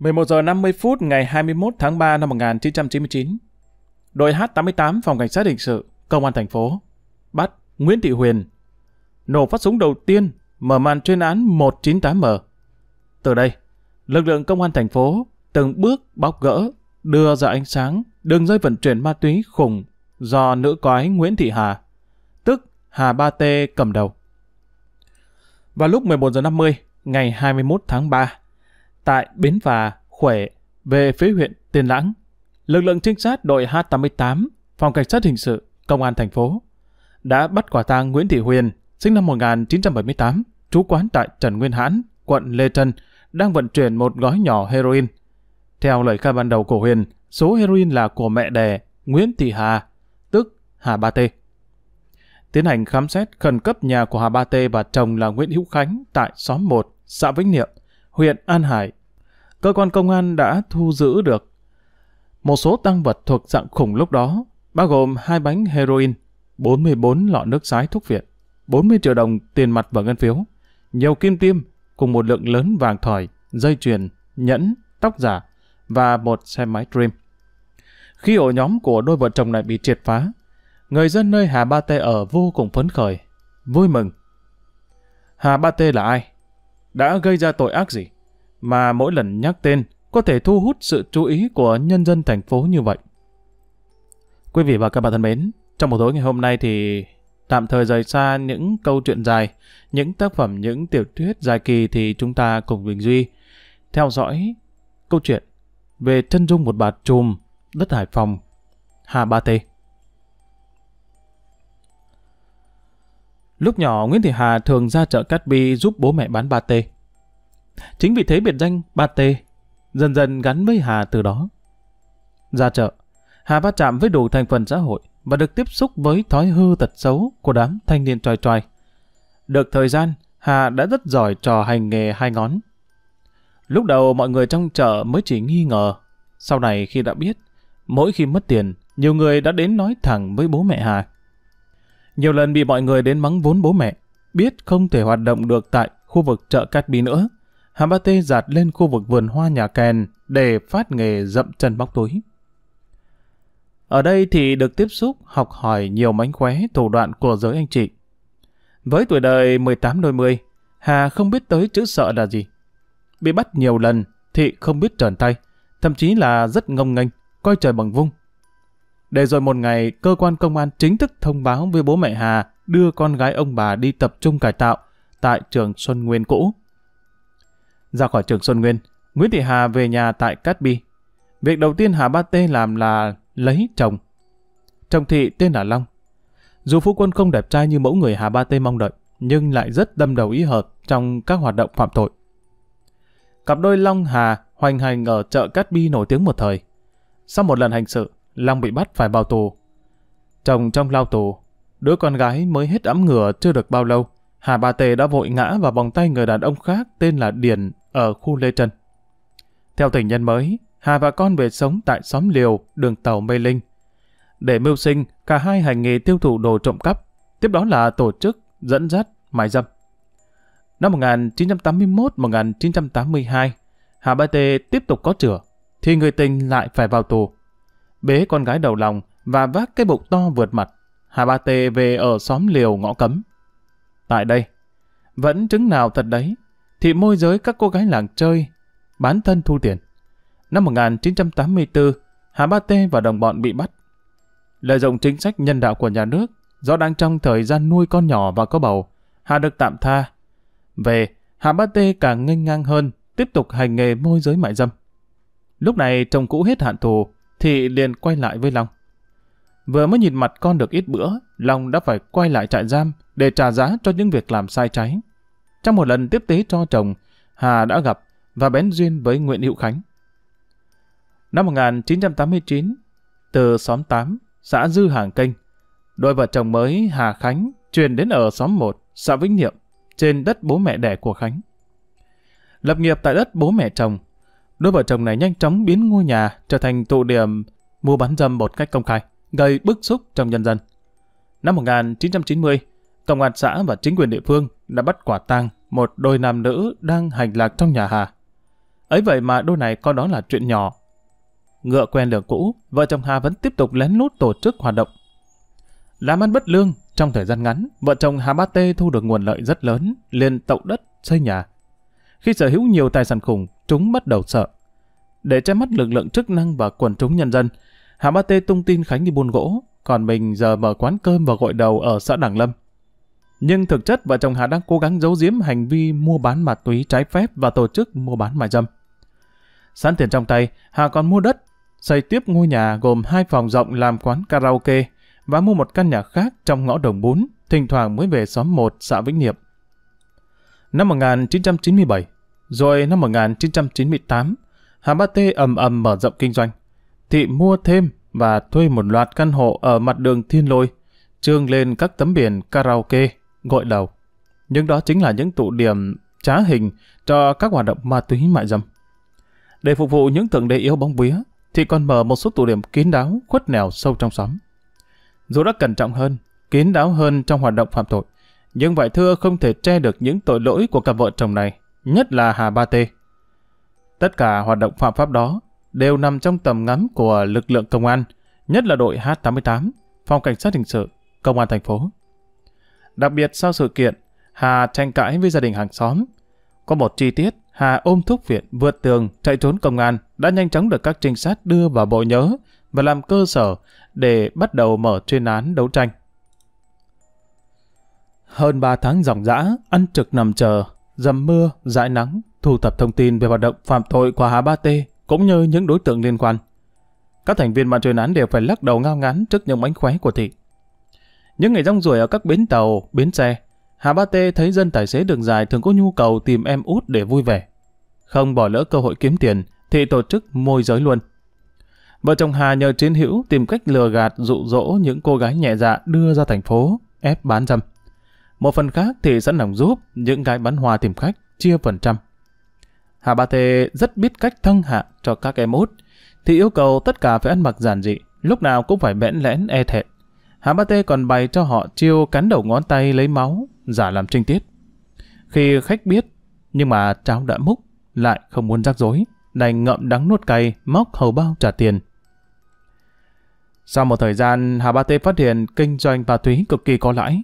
11 giờ 50 phút ngày 21 tháng 3 năm 1999, đội H88 phòng cảnh sát hình sự, công an thành phố bắt Nguyễn Thị Huyền, nổ phát súng đầu tiên mở màn chuyên án 198M. Từ đây, lực lượng công an thành phố từng bước bóc gỡ, đưa ra ánh sáng đường dây vận chuyển ma túy khủng do nữ quái Nguyễn Thị Hà, tức Hà Ba T cầm đầu. Vào lúc 11 giờ 50 ngày 21 tháng 3 tại Bến Phà, Khỏe, về phía huyện Tiên Lãng. Lực lượng trinh sát đội H88, Phòng Cảnh sát Hình sự, Công an thành phố đã bắt quả tang Nguyễn Thị Huyền, sinh năm 1978, trú quán tại Trần Nguyên Hãn, quận Lê Trân, đang vận chuyển một gói nhỏ heroin. Theo lời khai ban đầu của Huyền, số heroin là của mẹ đẻ Nguyễn Thị Hà, tức Hà Ba Tê. Tiến hành khám xét khẩn cấp nhà của Hà Ba Tê và chồng là Nguyễn Hữu Khánh tại xóm 1, xã Vĩnh Niệm huyện An Hải. Cơ quan công an đã thu giữ được một số tăng vật thuộc dạng khủng lúc đó, bao gồm hai bánh heroin, 44 lọ nước sái thuốc viện, 40 triệu đồng tiền mặt và ngân phiếu, nhiều kim tiêm cùng một lượng lớn vàng thỏi, dây chuyền, nhẫn, tóc giả và một xe máy Dream. Khi ổ nhóm của đôi vợ chồng này bị triệt phá, người dân nơi Hà Ba Tê ở vô cùng phấn khởi, vui mừng. Hà Ba Tê là ai? đã gây ra tội ác gì, mà mỗi lần nhắc tên có thể thu hút sự chú ý của nhân dân thành phố như vậy. Quý vị và các bạn thân mến, trong một tối ngày hôm nay thì tạm thời rời xa những câu chuyện dài, những tác phẩm, những tiểu thuyết dài kỳ thì chúng ta cùng Bình Duy theo dõi câu chuyện về chân dung một bà trùm đất Hải Phòng, Hà Ba Tê. Lúc nhỏ Nguyễn Thị Hà thường ra chợ cắt Bi giúp bố mẹ bán ba tê. Chính vì thế biệt danh ba tê dần dần gắn với Hà từ đó. Ra chợ, Hà va chạm với đủ thành phần xã hội và được tiếp xúc với thói hư tật xấu của đám thanh niên trai trai. Được thời gian, Hà đã rất giỏi trò hành nghề hai ngón. Lúc đầu mọi người trong chợ mới chỉ nghi ngờ. Sau này khi đã biết, mỗi khi mất tiền, nhiều người đã đến nói thẳng với bố mẹ Hà. Nhiều lần bị mọi người đến mắng vốn bố mẹ, biết không thể hoạt động được tại khu vực chợ Cát Bi nữa. Hà Ba Tê dạt lên khu vực vườn hoa nhà kèn để phát nghề dậm chân bóc túi. Ở đây thì được tiếp xúc, học hỏi nhiều mánh khóe thủ đoạn của giới anh chị. Với tuổi đời 18 đôi mươi, Hà không biết tới chữ sợ là gì. Bị bắt nhiều lần, thì không biết trần tay, thậm chí là rất ngông nghênh, coi trời bằng vung, để rồi một ngày, cơ quan công an chính thức thông báo với bố mẹ Hà đưa con gái ông bà đi tập trung cải tạo tại trường Xuân Nguyên cũ. Ra khỏi trường Xuân Nguyên, Nguyễn Thị Hà về nhà tại Cát Bi. Việc đầu tiên Hà Ba Tê làm là lấy chồng. Chồng thị tên là Long. Dù Phú Quân không đẹp trai như mẫu người Hà Ba Tê mong đợi, nhưng lại rất đâm đầu ý hợp trong các hoạt động phạm tội. Cặp đôi Long Hà hoành hành ở chợ Cát Bi nổi tiếng một thời. Sau một lần hành sự, Long bị bắt phải vào tù. Chồng trong lao tù, đứa con gái mới hết ấm ngửa chưa được bao lâu, Hà Ba Tề đã vội ngã vào vòng tay người đàn ông khác tên là Điền ở khu Lê Trân. Theo tình nhân mới, Hà và con về sống tại xóm Liều, đường tàu Mê Linh. Để mưu sinh, cả hai hành nghề tiêu thụ đồ trộm cắp, tiếp đó là tổ chức, dẫn dắt, mại dâm. Năm 1981-1982, Hà Ba Tê tiếp tục có chữa, thì người tình lại phải vào tù bế con gái đầu lòng và vác cái bụng to vượt mặt. Hà Ba Tê về ở xóm liều ngõ cấm. Tại đây, vẫn chứng nào thật đấy, thì môi giới các cô gái làng chơi, bán thân thu tiền. Năm 1984, Hà Ba Tê và đồng bọn bị bắt. Lợi dụng chính sách nhân đạo của nhà nước, do đang trong thời gian nuôi con nhỏ và có bầu, Hà được tạm tha. Về, Hà Ba Tê càng nghênh ngang hơn, tiếp tục hành nghề môi giới mại dâm. Lúc này chồng cũ hết hạn tù, thì liền quay lại với Long. Vừa mới nhìn mặt con được ít bữa, Long đã phải quay lại trại giam để trả giá cho những việc làm sai trái. Trong một lần tiếp tế cho chồng, Hà đã gặp và bén duyên với Nguyễn Hữu Khánh. Năm 1989, từ xóm 8, xã Dư Hàng Kênh, đôi vợ chồng mới Hà Khánh chuyển đến ở xóm 1, xã Vĩnh Niệm, trên đất bố mẹ đẻ của Khánh. Lập nghiệp tại đất bố mẹ chồng, Đôi vợ chồng này nhanh chóng biến ngôi nhà trở thành tụ điểm mua bán dâm một cách công khai, gây bức xúc trong nhân dân. Năm 1990, tổng an xã và chính quyền địa phương đã bắt quả tang một đôi nam nữ đang hành lạc trong nhà Hà. Ấy vậy mà đôi này coi đó là chuyện nhỏ. Ngựa quen đường cũ, vợ chồng Hà vẫn tiếp tục lén lút tổ chức hoạt động. Làm ăn bất lương, trong thời gian ngắn, vợ chồng Hà Ba Tê thu được nguồn lợi rất lớn, liền tậu đất, xây nhà. Khi sở hữu nhiều tài sản khủng, chúng bắt đầu sợ. Để che mắt lực lượng chức năng và quần chúng nhân dân, Hà Ba Tê tung tin Khánh đi buôn gỗ, còn mình giờ mở quán cơm và gội đầu ở xã Đảng Lâm. Nhưng thực chất vợ chồng Hà đang cố gắng giấu giếm hành vi mua bán ma túy trái phép và tổ chức mua bán mại dâm. Sẵn tiền trong tay, Hà còn mua đất, xây tiếp ngôi nhà gồm hai phòng rộng làm quán karaoke và mua một căn nhà khác trong ngõ Đồng Bún, thỉnh thoảng mới về xóm 1 xã Vĩnh Niệm. Năm 1997, rồi năm 1998, Hà Ba Tê ầm ầm mở rộng kinh doanh. Thị mua thêm và thuê một loạt căn hộ ở mặt đường Thiên Lôi, trương lên các tấm biển karaoke, gội đầu. Nhưng đó chính là những tụ điểm trá hình cho các hoạt động ma túy mại dâm. Để phục vụ những thượng đế yếu bóng bía, thì còn mở một số tụ điểm kín đáo khuất nẻo sâu trong xóm. Dù đã cẩn trọng hơn, kín đáo hơn trong hoạt động phạm tội, nhưng vậy thưa không thể che được những tội lỗi của cặp vợ chồng này nhất là Hà Ba Tê. Tất cả hoạt động phạm pháp đó đều nằm trong tầm ngắm của lực lượng công an, nhất là đội H88, Phòng Cảnh sát Hình sự, Công an thành phố. Đặc biệt sau sự kiện, Hà tranh cãi với gia đình hàng xóm. Có một chi tiết, Hà ôm thúc viện vượt tường chạy trốn công an đã nhanh chóng được các trinh sát đưa vào bộ nhớ và làm cơ sở để bắt đầu mở chuyên án đấu tranh. Hơn 3 tháng dòng dã, ăn trực nằm chờ, dầm mưa, dãi nắng, thu thập thông tin về hoạt động phạm tội của Hà Ba Tê cũng như những đối tượng liên quan. Các thành viên ban chuyên án đều phải lắc đầu ngao ngán trước những mánh khóe của thị. Những ngày rong ruổi ở các bến tàu, bến xe, Hà Ba Tê thấy dân tài xế đường dài thường có nhu cầu tìm em út để vui vẻ. Không bỏ lỡ cơ hội kiếm tiền, thị tổ chức môi giới luôn. Vợ chồng Hà nhờ chiến hữu tìm cách lừa gạt dụ dỗ những cô gái nhẹ dạ đưa ra thành phố ép bán dâm. Một phần khác thì sẵn lòng giúp những gái bán hoa tìm khách chia phần trăm. Hà Ba Thề rất biết cách thăng hạ cho các em út, thì yêu cầu tất cả phải ăn mặc giản dị, lúc nào cũng phải bẽn lẽn e thẹn. Hà Ba Tê còn bày cho họ chiêu cắn đầu ngón tay lấy máu, giả làm trinh tiết. Khi khách biết, nhưng mà cháu đã múc, lại không muốn rắc rối, đành ngậm đắng nuốt cay, móc hầu bao trả tiền. Sau một thời gian, Hà Ba Tê phát hiện kinh doanh ma thúy cực kỳ có lãi,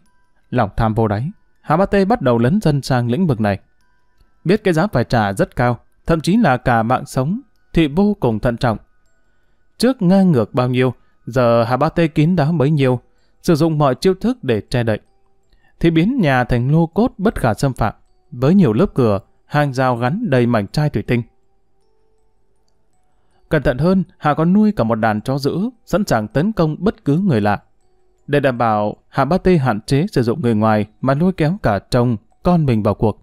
lòng tham vô đáy, Hamate bắt đầu lấn dân sang lĩnh vực này. Biết cái giá phải trả rất cao, thậm chí là cả mạng sống, thì vô cùng thận trọng. Trước ngang ngược bao nhiêu, giờ Habate kín đáo bấy nhiêu, sử dụng mọi chiêu thức để che đậy. Thì biến nhà thành lô cốt bất khả xâm phạm, với nhiều lớp cửa, hàng rào gắn đầy mảnh chai thủy tinh. Cẩn thận hơn, Hà còn nuôi cả một đàn chó dữ, sẵn sàng tấn công bất cứ người lạ để đảm bảo Hà Ba Tê hạn chế sử dụng người ngoài mà lôi kéo cả chồng, con mình vào cuộc.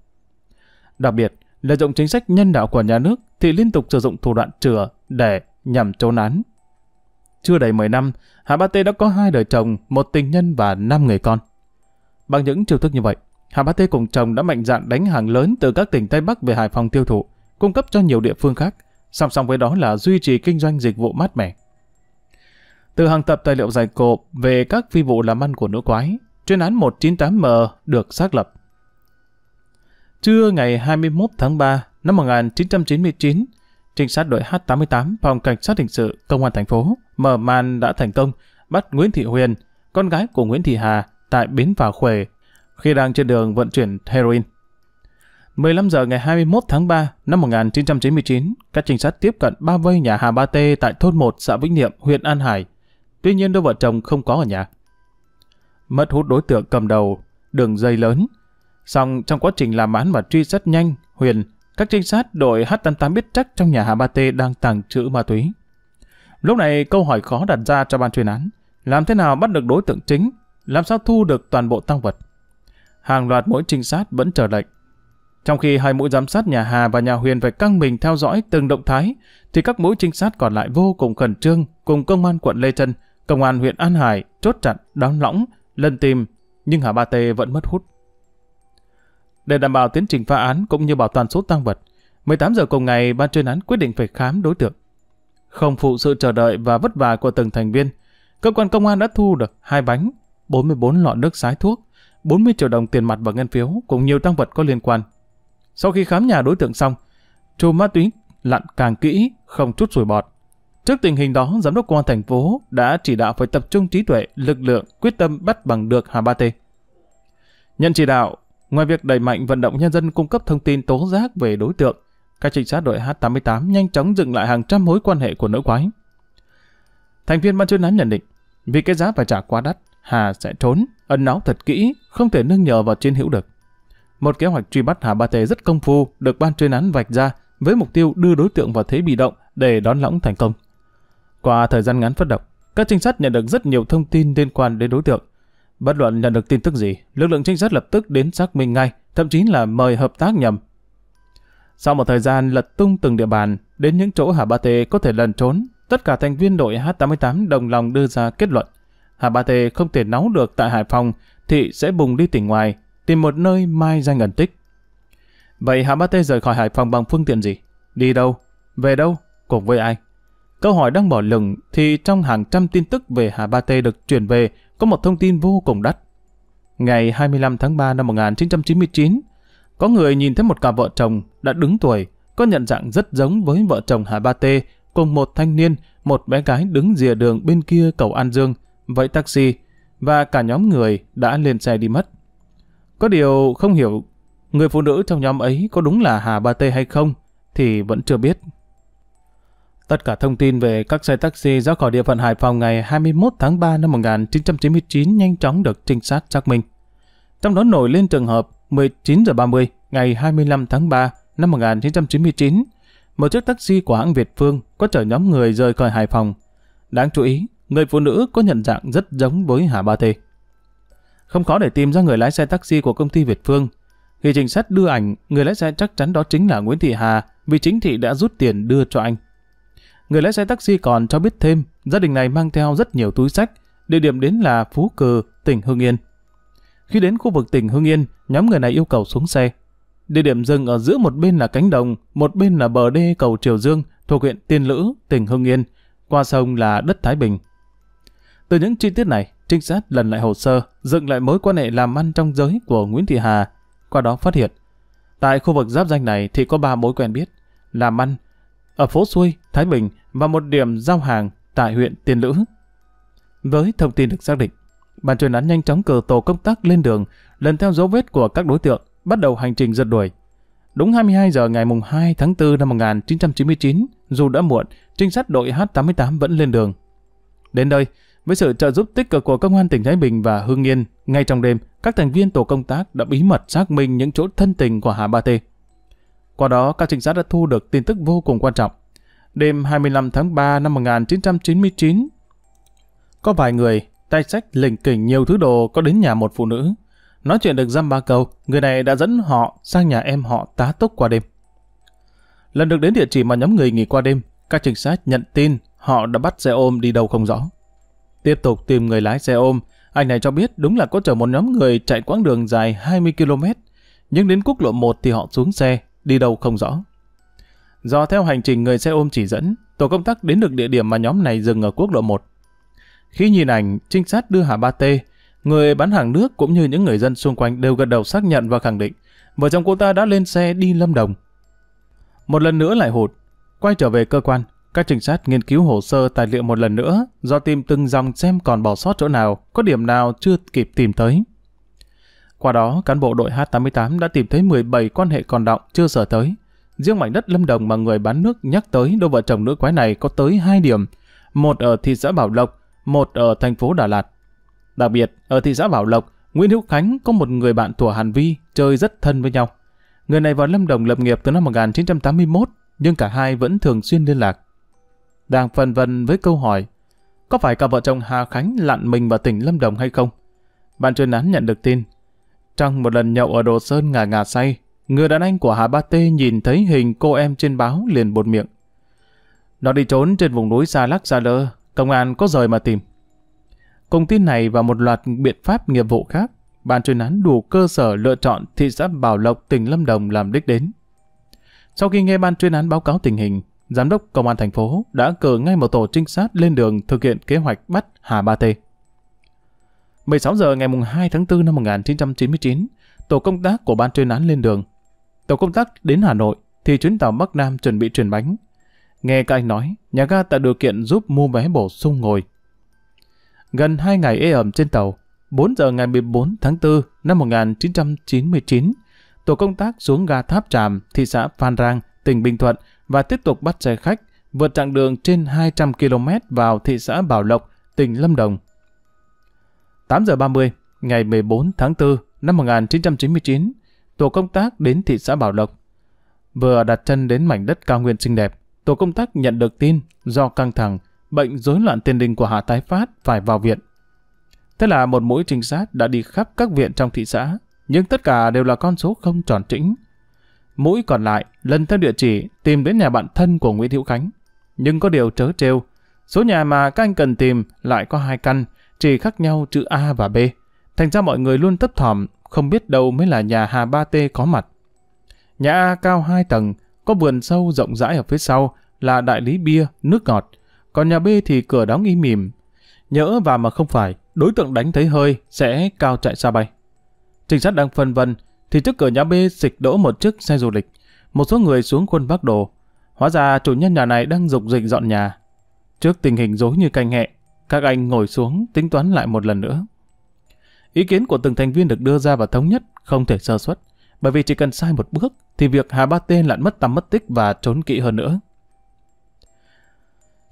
Đặc biệt, lợi dụng chính sách nhân đạo của nhà nước thì liên tục sử dụng thủ đoạn chừa để nhằm trốn án. Chưa đầy 10 năm, Hà Ba Tê đã có hai đời chồng, một tình nhân và năm người con. Bằng những chiêu thức như vậy, Hà Ba Tê cùng chồng đã mạnh dạn đánh hàng lớn từ các tỉnh Tây Bắc về Hải Phòng tiêu thụ, cung cấp cho nhiều địa phương khác, song song với đó là duy trì kinh doanh dịch vụ mát mẻ. Từ hàng tập tài liệu dài cộp về các phi vụ làm ăn của nữ quái, chuyên án 198M được xác lập. Trưa ngày 21 tháng 3 năm 1999, trinh sát đội H88 phòng cảnh sát hình sự công an thành phố mở màn đã thành công bắt Nguyễn Thị Huyền, con gái của Nguyễn Thị Hà tại bến phà Khuề khi đang trên đường vận chuyển heroin. 15 giờ ngày 21 tháng 3 năm 1999, các trinh sát tiếp cận ba vây nhà Hà Ba Tê tại thôn 1 xã Vĩnh Niệm, huyện An Hải, Tuy nhiên đôi vợ chồng không có ở nhà. Mất hút đối tượng cầm đầu, đường dây lớn. Xong trong quá trình làm án và truy xét nhanh, Huyền, các trinh sát đội H88 biết chắc trong nhà Hà Ba Tê đang tàng trữ ma túy. Lúc này câu hỏi khó đặt ra cho ban chuyên án. Làm thế nào bắt được đối tượng chính? Làm sao thu được toàn bộ tăng vật? Hàng loạt mỗi trinh sát vẫn chờ lệnh. Trong khi hai mũi giám sát nhà Hà và nhà Huyền phải căng mình theo dõi từng động thái, thì các mũi trinh sát còn lại vô cùng khẩn trương cùng công an quận Lê Trân Công an huyện An Hải chốt chặn, đón lõng, lần tìm, nhưng Hà Ba Tê vẫn mất hút. Để đảm bảo tiến trình phá án cũng như bảo toàn số tăng vật, 18 giờ cùng ngày ban chuyên án quyết định phải khám đối tượng. Không phụ sự chờ đợi và vất vả của từng thành viên, cơ quan công an đã thu được hai bánh, 44 lọ nước sái thuốc, 40 triệu đồng tiền mặt và ngân phiếu cùng nhiều tăng vật có liên quan. Sau khi khám nhà đối tượng xong, chùm ma túy lặn càng kỹ, không chút rủi bọt. Trước tình hình đó, giám đốc công an thành phố đã chỉ đạo phải tập trung trí tuệ, lực lượng, quyết tâm bắt bằng được Hà Ba Tê. nhận chỉ đạo, ngoài việc đẩy mạnh vận động nhân dân cung cấp thông tin tố giác về đối tượng, các trinh sát đội H88 nhanh chóng dựng lại hàng trăm mối quan hệ của nữ quái. Thành viên ban chuyên án nhận định, vì cái giá phải trả quá đắt, Hà sẽ trốn, ẩn náu thật kỹ, không thể nương nhờ vào chiến hữu được. Một kế hoạch truy bắt Hà Ba Tê rất công phu được ban chuyên án vạch ra với mục tiêu đưa đối tượng vào thế bị động để đón lõng thành công. Qua thời gian ngắn phát động, các trinh sát nhận được rất nhiều thông tin liên quan đến đối tượng. Bất luận nhận được tin tức gì, lực lượng trinh sát lập tức đến xác minh ngay, thậm chí là mời hợp tác nhầm. Sau một thời gian lật tung từng địa bàn, đến những chỗ Hà Ba Tê có thể lần trốn, tất cả thành viên đội H88 đồng lòng đưa ra kết luận. Hà Ba Tê không thể náu được tại Hải Phòng, thì sẽ bùng đi tỉnh ngoài, tìm một nơi mai danh ẩn tích. Vậy Hà Ba Tê rời khỏi Hải Phòng bằng phương tiện gì? Đi đâu? Về đâu? Cùng với ai? Câu hỏi đang bỏ lửng thì trong hàng trăm tin tức về Hà Ba Tê được truyền về có một thông tin vô cùng đắt. Ngày 25 tháng 3 năm 1999, có người nhìn thấy một cặp vợ chồng đã đứng tuổi, có nhận dạng rất giống với vợ chồng Hà Ba Tê cùng một thanh niên, một bé gái đứng dìa đường bên kia cầu An Dương, vẫy taxi và cả nhóm người đã lên xe đi mất. Có điều không hiểu người phụ nữ trong nhóm ấy có đúng là Hà Ba Tê hay không thì vẫn chưa biết. Tất cả thông tin về các xe taxi ra khỏi địa phận Hải Phòng ngày 21 tháng 3 năm 1999 nhanh chóng được trinh sát xác minh. Trong đó nổi lên trường hợp 19 h 30 ngày 25 tháng 3 năm 1999, một chiếc taxi của hãng Việt Phương có chở nhóm người rời khỏi Hải Phòng. Đáng chú ý, người phụ nữ có nhận dạng rất giống với Hà Ba Thê. Không khó để tìm ra người lái xe taxi của công ty Việt Phương. Khi trinh sát đưa ảnh, người lái xe chắc chắn đó chính là Nguyễn Thị Hà vì chính thị đã rút tiền đưa cho anh. Người lái xe taxi còn cho biết thêm, gia đình này mang theo rất nhiều túi sách, địa điểm đến là Phú Cừ, tỉnh Hưng Yên. Khi đến khu vực tỉnh Hưng Yên, nhóm người này yêu cầu xuống xe. Địa điểm dừng ở giữa một bên là cánh đồng, một bên là bờ đê cầu Triều Dương thuộc huyện Tiên Lữ, tỉnh Hưng Yên, qua sông là đất Thái Bình. Từ những chi tiết này, trinh sát lần lại hồ sơ, dựng lại mối quan hệ làm ăn trong giới của Nguyễn Thị Hà, qua đó phát hiện. Tại khu vực giáp danh này thì có ba mối quen biết, làm ăn, ở phố Xuôi, Thái Bình và một điểm giao hàng tại huyện Tiên Lữ. Với thông tin được xác định, ban chuyên án nhanh chóng cử tổ công tác lên đường, lần theo dấu vết của các đối tượng, bắt đầu hành trình rượt đuổi. Đúng 22 giờ ngày mùng 2 tháng 4 năm 1999, dù đã muộn, trinh sát đội H88 vẫn lên đường. Đến đây, với sự trợ giúp tích cực của công an tỉnh Thái Bình và Hương Yên, ngay trong đêm, các thành viên tổ công tác đã bí mật xác minh những chỗ thân tình của Hà Ba Tê. Qua đó, các trinh sát đã thu được tin tức vô cùng quan trọng. Đêm 25 tháng 3 năm 1999, có vài người, tay sách lỉnh kỉnh nhiều thứ đồ có đến nhà một phụ nữ. Nói chuyện được dăm ba câu, người này đã dẫn họ sang nhà em họ tá túc qua đêm. Lần được đến địa chỉ mà nhóm người nghỉ qua đêm, các trinh sát nhận tin họ đã bắt xe ôm đi đâu không rõ. Tiếp tục tìm người lái xe ôm, anh này cho biết đúng là có chở một nhóm người chạy quãng đường dài 20 km, nhưng đến quốc lộ 1 thì họ xuống xe đi đâu không rõ. Do theo hành trình người xe ôm chỉ dẫn, tổ công tác đến được địa điểm mà nhóm này dừng ở quốc lộ 1. Khi nhìn ảnh, trinh sát đưa Hà Ba T, người bán hàng nước cũng như những người dân xung quanh đều gật đầu xác nhận và khẳng định vợ chồng cô ta đã lên xe đi Lâm Đồng. Một lần nữa lại hụt, quay trở về cơ quan, các trinh sát nghiên cứu hồ sơ tài liệu một lần nữa do tìm từng dòng xem còn bỏ sót chỗ nào, có điểm nào chưa kịp tìm tới. Qua đó, cán bộ đội H88 đã tìm thấy 17 quan hệ còn động chưa sở tới. Riêng mảnh đất Lâm Đồng mà người bán nước nhắc tới đôi vợ chồng nữ quái này có tới 2 điểm, một ở thị xã Bảo Lộc, một ở thành phố Đà Lạt. Đặc biệt, ở thị xã Bảo Lộc, Nguyễn Hữu Khánh có một người bạn thủa Hàn Vi chơi rất thân với nhau. Người này vào Lâm Đồng lập nghiệp từ năm 1981, nhưng cả hai vẫn thường xuyên liên lạc. Đang phân vân với câu hỏi, có phải cả vợ chồng Hà Khánh lặn mình vào tỉnh Lâm Đồng hay không? bạn chuyên án nhận được tin, trong một lần nhậu ở Đồ Sơn ngà ngà say, người đàn anh của Hà Ba Tê nhìn thấy hình cô em trên báo liền bột miệng. Nó đi trốn trên vùng núi Sa Lắc Sa Lơ, công an có rời mà tìm. Công tin này và một loạt biện pháp nghiệp vụ khác, ban chuyên án đủ cơ sở lựa chọn thị xã Bảo Lộc, tỉnh Lâm Đồng làm đích đến. Sau khi nghe ban chuyên án báo cáo tình hình, giám đốc công an thành phố đã cử ngay một tổ trinh sát lên đường thực hiện kế hoạch bắt Hà Ba Tê. 16 giờ ngày 2 tháng 4 năm 1999, tổ công tác của ban chuyên án lên đường. Tổ công tác đến Hà Nội thì chuyến tàu Bắc Nam chuẩn bị chuyển bánh. Nghe các anh nói, nhà ga tạo điều kiện giúp mua vé bổ sung ngồi. Gần 2 ngày ê ẩm trên tàu, 4 giờ ngày 14 tháng 4 năm 1999, tổ công tác xuống ga Tháp Tràm, thị xã Phan Rang, tỉnh Bình Thuận và tiếp tục bắt xe khách vượt chặng đường trên 200 km vào thị xã Bảo Lộc, tỉnh Lâm Đồng. 8 giờ 30 ngày 14 tháng 4 năm 1999, tổ công tác đến thị xã Bảo Lộc. Vừa đặt chân đến mảnh đất cao nguyên xinh đẹp, tổ công tác nhận được tin do căng thẳng, bệnh rối loạn tiền đình của Hà Tái Phát phải vào viện. Thế là một mũi trinh sát đã đi khắp các viện trong thị xã, nhưng tất cả đều là con số không tròn trĩnh. Mũi còn lại lần theo địa chỉ tìm đến nhà bạn thân của Nguyễn Hữu Khánh. Nhưng có điều trớ trêu, số nhà mà các anh cần tìm lại có hai căn, chỉ khác nhau chữ A và B. Thành ra mọi người luôn tấp thỏm, không biết đâu mới là nhà Hà Ba t có mặt. Nhà A cao 2 tầng, có vườn sâu rộng rãi ở phía sau là đại lý bia, nước ngọt. Còn nhà B thì cửa đóng im mìm Nhỡ và mà không phải, đối tượng đánh thấy hơi sẽ cao chạy xa bay. Trinh sát đang phân vân thì trước cửa nhà B xịch đỗ một chiếc xe du lịch. Một số người xuống khuôn vác đồ. Hóa ra chủ nhân nhà này đang dục dịch dọn nhà. Trước tình hình dối như canh hẹ, các anh ngồi xuống tính toán lại một lần nữa. Ý kiến của từng thành viên được đưa ra và thống nhất, không thể sơ suất, bởi vì chỉ cần sai một bước thì việc Hà Ba Tên lặn mất tầm mất tích và trốn kỹ hơn nữa.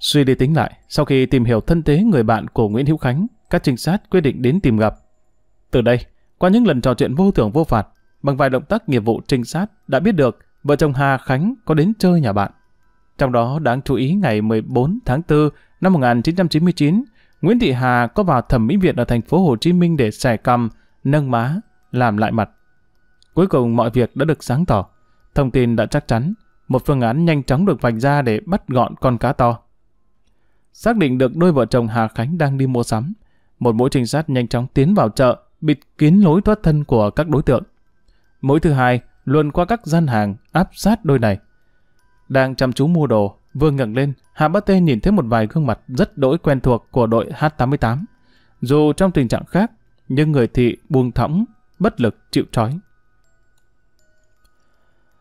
Suy đi tính lại, sau khi tìm hiểu thân thế người bạn của Nguyễn Hữu Khánh, các trinh sát quyết định đến tìm gặp. Từ đây, qua những lần trò chuyện vô thưởng vô phạt, bằng vài động tác nghiệp vụ trinh sát đã biết được vợ chồng Hà Khánh có đến chơi nhà bạn. Trong đó đáng chú ý ngày 14 tháng 4 năm 1999, Nguyễn Thị Hà có vào thẩm mỹ viện ở thành phố Hồ Chí Minh để xẻ cằm, nâng má, làm lại mặt. Cuối cùng mọi việc đã được sáng tỏ, thông tin đã chắc chắn, một phương án nhanh chóng được vạch ra để bắt gọn con cá to. Xác định được đôi vợ chồng Hà Khánh đang đi mua sắm, một mũi trinh sát nhanh chóng tiến vào chợ, bịt kín lối thoát thân của các đối tượng. Mũi thứ hai luôn qua các gian hàng áp sát đôi này. Đang chăm chú mua đồ, vừa ngẩng lên, Hạ Bá Tê nhìn thấy một vài gương mặt rất đỗi quen thuộc của đội H88. Dù trong tình trạng khác, nhưng người thị buông thõng, bất lực chịu trói.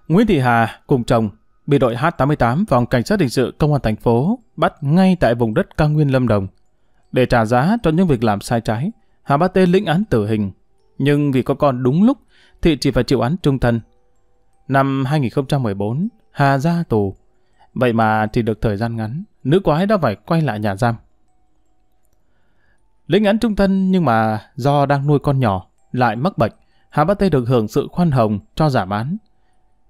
Nguyễn Thị Hà cùng chồng bị đội H88 phòng cảnh sát hình sự công an thành phố bắt ngay tại vùng đất cao nguyên Lâm Đồng. Để trả giá cho những việc làm sai trái, Hà Bá Tê lĩnh án tử hình. Nhưng vì có con đúng lúc, thì chỉ phải chịu án trung thân. Năm 2014, Hà ra tù. Vậy mà thì được thời gian ngắn, nữ quái đã phải quay lại nhà giam. Lĩnh án trung thân nhưng mà do đang nuôi con nhỏ, lại mắc bệnh, Hà Bát Tê được hưởng sự khoan hồng cho giảm án.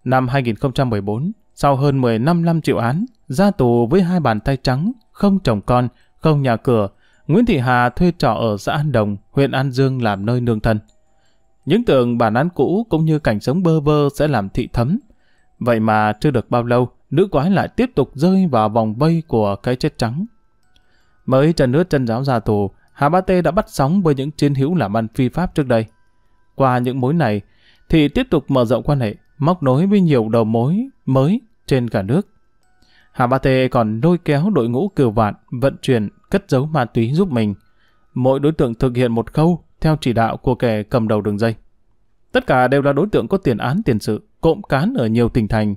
Năm 2014, sau hơn 15 năm triệu án, ra tù với hai bàn tay trắng, không chồng con, không nhà cửa, Nguyễn Thị Hà thuê trọ ở xã An Đồng, huyện An Dương làm nơi nương thân. Những tưởng bản án cũ cũng như cảnh sống bơ vơ sẽ làm thị thấm, Vậy mà chưa được bao lâu, nữ quái lại tiếp tục rơi vào vòng vây của cái chết trắng. Mới chân nước chân giáo ra tù, Hà Ba Tê đã bắt sóng với những chiến hữu làm ăn phi pháp trước đây. Qua những mối này, thì tiếp tục mở rộng quan hệ, móc nối với nhiều đầu mối mới trên cả nước. Hà Ba Tê còn lôi kéo đội ngũ cửu vạn, vận chuyển, cất giấu ma túy giúp mình. Mỗi đối tượng thực hiện một khâu theo chỉ đạo của kẻ cầm đầu đường dây. Tất cả đều là đối tượng có tiền án tiền sự, cộm cán ở nhiều tỉnh thành.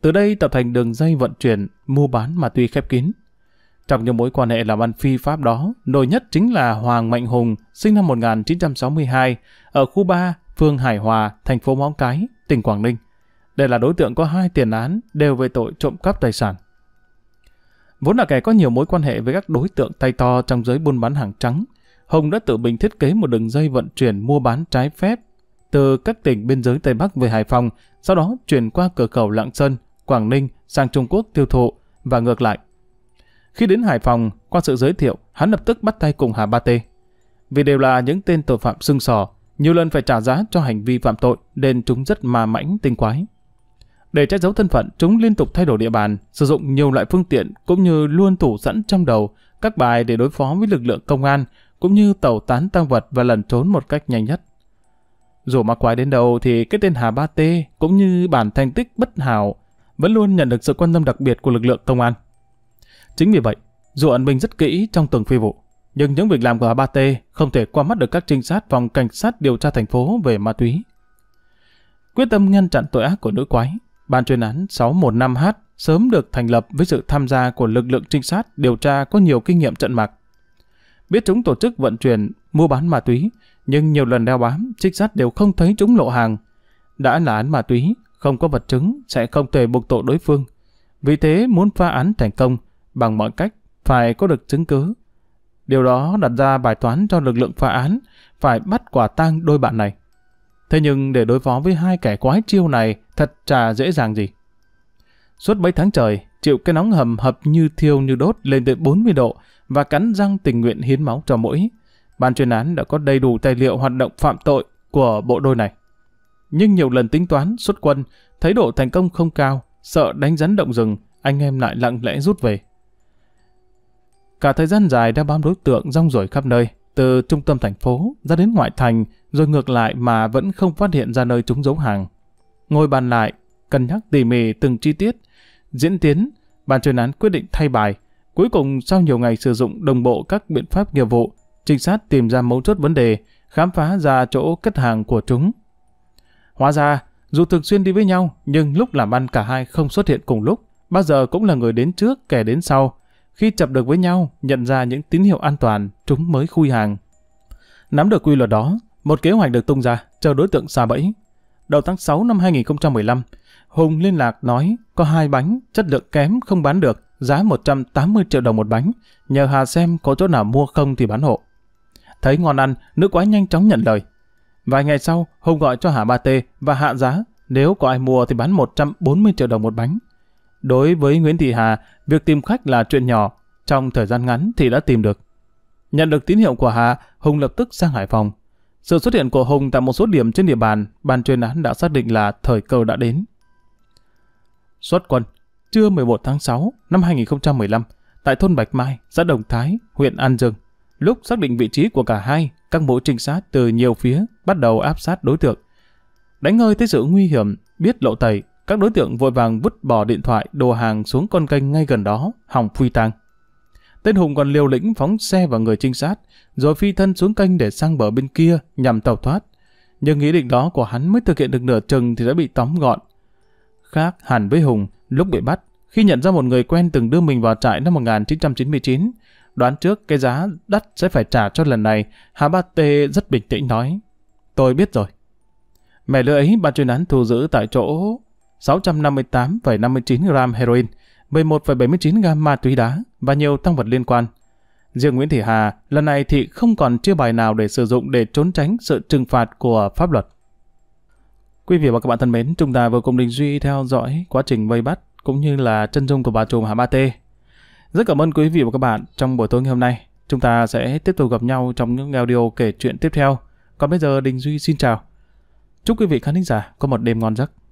Từ đây tạo thành đường dây vận chuyển, mua bán mà tuy khép kín. Trong những mối quan hệ làm ăn phi pháp đó, nổi nhất chính là Hoàng Mạnh Hùng, sinh năm 1962, ở khu 3, phường Hải Hòa, thành phố Móng Cái, tỉnh Quảng Ninh. Đây là đối tượng có hai tiền án đều về tội trộm cắp tài sản. Vốn là kẻ có nhiều mối quan hệ với các đối tượng tay to trong giới buôn bán hàng trắng, Hùng đã tự mình thiết kế một đường dây vận chuyển mua bán trái phép từ các tỉnh biên giới Tây Bắc về Hải Phòng, sau đó chuyển qua cửa khẩu Lạng Sơn, Quảng Ninh sang Trung Quốc tiêu thụ và ngược lại. Khi đến Hải Phòng, qua sự giới thiệu, hắn lập tức bắt tay cùng Hà Ba Tê. Vì đều là những tên tội phạm xương sò, nhiều lần phải trả giá cho hành vi phạm tội nên chúng rất ma mãnh tinh quái. Để che giấu thân phận, chúng liên tục thay đổi địa bàn, sử dụng nhiều loại phương tiện cũng như luôn thủ sẵn trong đầu các bài để đối phó với lực lượng công an cũng như tẩu tán tăng vật và lẩn trốn một cách nhanh nhất. Dù ma quái đến đâu thì cái tên Hà Ba Tê cũng như bản thành tích bất hảo vẫn luôn nhận được sự quan tâm đặc biệt của lực lượng công an. Chính vì vậy, dù ẩn mình rất kỹ trong từng phi vụ, nhưng những việc làm của Hà Ba Tê không thể qua mắt được các trinh sát phòng cảnh sát điều tra thành phố về ma túy. Quyết tâm ngăn chặn tội ác của nữ quái, ban chuyên án 615H sớm được thành lập với sự tham gia của lực lượng trinh sát điều tra có nhiều kinh nghiệm trận mạc. Biết chúng tổ chức vận chuyển, mua bán ma túy, nhưng nhiều lần đeo bám, trích sát đều không thấy chúng lộ hàng. Đã là án ma túy, không có vật chứng sẽ không thể buộc tội đối phương. Vì thế muốn phá án thành công, bằng mọi cách phải có được chứng cứ. Điều đó đặt ra bài toán cho lực lượng phá án phải bắt quả tang đôi bạn này. Thế nhưng để đối phó với hai kẻ quái chiêu này thật chả dễ dàng gì. Suốt mấy tháng trời, chịu cái nóng hầm hập như thiêu như đốt lên tới 40 độ và cắn răng tình nguyện hiến máu cho mỗi. Ban chuyên án đã có đầy đủ tài liệu hoạt động phạm tội của bộ đôi này. Nhưng nhiều lần tính toán, xuất quân, thấy độ thành công không cao, sợ đánh rắn động rừng, anh em lại lặng lẽ rút về. Cả thời gian dài đã bám đối tượng rong ruổi khắp nơi, từ trung tâm thành phố ra đến ngoại thành, rồi ngược lại mà vẫn không phát hiện ra nơi chúng giấu hàng. Ngồi bàn lại, cân nhắc tỉ mỉ từng chi tiết, diễn tiến, ban chuyên án quyết định thay bài. Cuối cùng sau nhiều ngày sử dụng đồng bộ các biện pháp nghiệp vụ, trinh sát tìm ra mấu chốt vấn đề, khám phá ra chỗ cất hàng của chúng. Hóa ra, dù thường xuyên đi với nhau, nhưng lúc làm ăn cả hai không xuất hiện cùng lúc, bao giờ cũng là người đến trước, kẻ đến sau. Khi chập được với nhau, nhận ra những tín hiệu an toàn, chúng mới khui hàng. Nắm được quy luật đó, một kế hoạch được tung ra, chờ đối tượng xa bẫy. Đầu tháng 6 năm 2015, Hùng liên lạc nói có hai bánh, chất lượng kém không bán được, giá 180 triệu đồng một bánh, nhờ Hà xem có chỗ nào mua không thì bán hộ. Thấy ngon ăn, nữ quái nhanh chóng nhận lời. Vài ngày sau, Hùng gọi cho Hà Ba Tê và hạ giá, nếu có ai mua thì bán 140 triệu đồng một bánh. Đối với Nguyễn Thị Hà, việc tìm khách là chuyện nhỏ, trong thời gian ngắn thì đã tìm được. Nhận được tín hiệu của Hà, Hùng lập tức sang Hải Phòng. Sự xuất hiện của Hùng tại một số điểm trên địa bàn, ban chuyên án đã xác định là thời cơ đã đến. Xuất quân, trưa 11 tháng 6 năm 2015, tại thôn Bạch Mai, xã Đồng Thái, huyện An Dương. Lúc xác định vị trí của cả hai, các mũi trinh sát từ nhiều phía bắt đầu áp sát đối tượng. Đánh hơi thấy sự nguy hiểm, biết lộ tẩy, các đối tượng vội vàng vứt bỏ điện thoại đồ hàng xuống con kênh ngay gần đó, hỏng phi tang. Tên Hùng còn liều lĩnh phóng xe vào người trinh sát, rồi phi thân xuống kênh để sang bờ bên kia nhằm tàu thoát. Nhưng ý định đó của hắn mới thực hiện được nửa chừng thì đã bị tóm gọn. Khác hẳn với Hùng, lúc bị bắt, khi nhận ra một người quen từng đưa mình vào trại năm 1999, Đoán trước cái giá đắt sẽ phải trả cho lần này, Hà Ba Tê rất bình tĩnh nói. Tôi biết rồi. Mẻ lưỡi ấy ban chuyên án thu giữ tại chỗ 658,59 gram heroin, 11,79 gram ma túy đá và nhiều tăng vật liên quan. Riêng Nguyễn Thị Hà, lần này thì không còn chiêu bài nào để sử dụng để trốn tránh sự trừng phạt của pháp luật. Quý vị và các bạn thân mến, chúng ta vừa cùng Đình Duy theo dõi quá trình vây bắt cũng như là chân dung của bà trùm Hà Ba Tê rất cảm ơn quý vị và các bạn trong buổi tối ngày hôm nay. Chúng ta sẽ tiếp tục gặp nhau trong những audio kể chuyện tiếp theo. Còn bây giờ Đình Duy xin chào. Chúc quý vị khán giả có một đêm ngon giấc.